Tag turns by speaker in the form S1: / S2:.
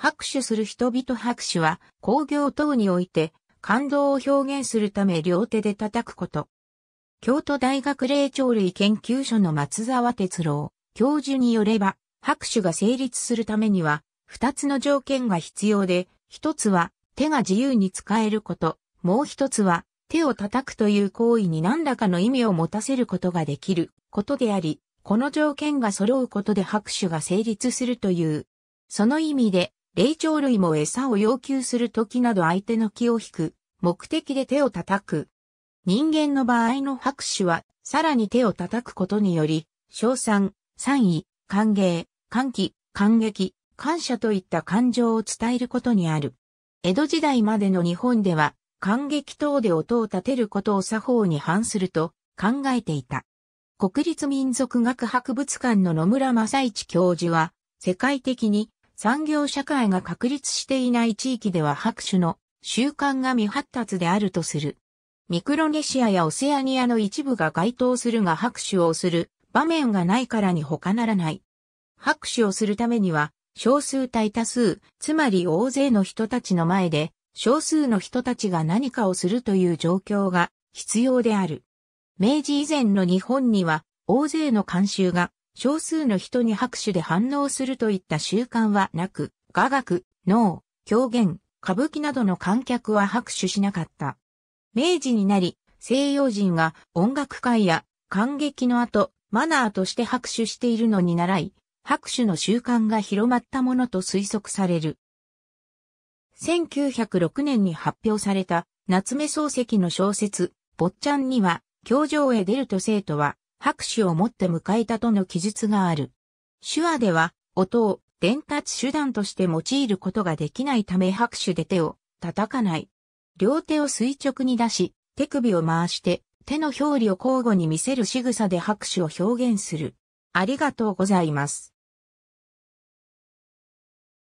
S1: 拍手する人々拍手は工業等において感動を表現するため両手で叩くこと。京都大学霊長類研究所の松沢哲郎教授によれば拍手が成立するためには二つの条件が必要で一つは手が自由に使えること、もう一つは手を叩くという行為に何らかの意味を持たせることができることであり、この条件が揃うことで拍手が成立するという。その意味で霊長類も餌を要求する時など相手の気を引く、目的で手を叩く。人間の場合の拍手は、さらに手を叩くことにより、称賛、賛意、歓迎、歓喜、感激、感謝といった感情を伝えることにある。江戸時代までの日本では、感激等で音を立てることを作法に反すると考えていた。国立民族学博物館の野村正一教授は、世界的に産業社会が確立していない地域では拍手の習慣が未発達であるとする。ミクロネシアやオセアニアの一部が該当するが拍手をする場面がないからに他ならない。拍手をするためには、少数対多数、つまり大勢の人たちの前で、少数の人たちが何かをするという状況が必要である。明治以前の日本には、大勢の慣習が少数の人に拍手で反応するといった習慣はなく、雅楽、能、狂言、歌舞伎などの観客は拍手しなかった。明治になり、西洋人が音楽会や感激の後、マナーとして拍手しているのに習い、拍手の習慣が広まったものと推測される。1906年に発表された夏目漱石の小説、坊ちゃんには、教場へ出ると生徒は拍手を持って迎えたとの記述がある。手話では、音を伝達手段として用いることができないため拍手で手を叩かない。両手を垂直に出し、手首を回して、手の表裏を交互に見せる仕草で拍手を表現する。ありがとうございます。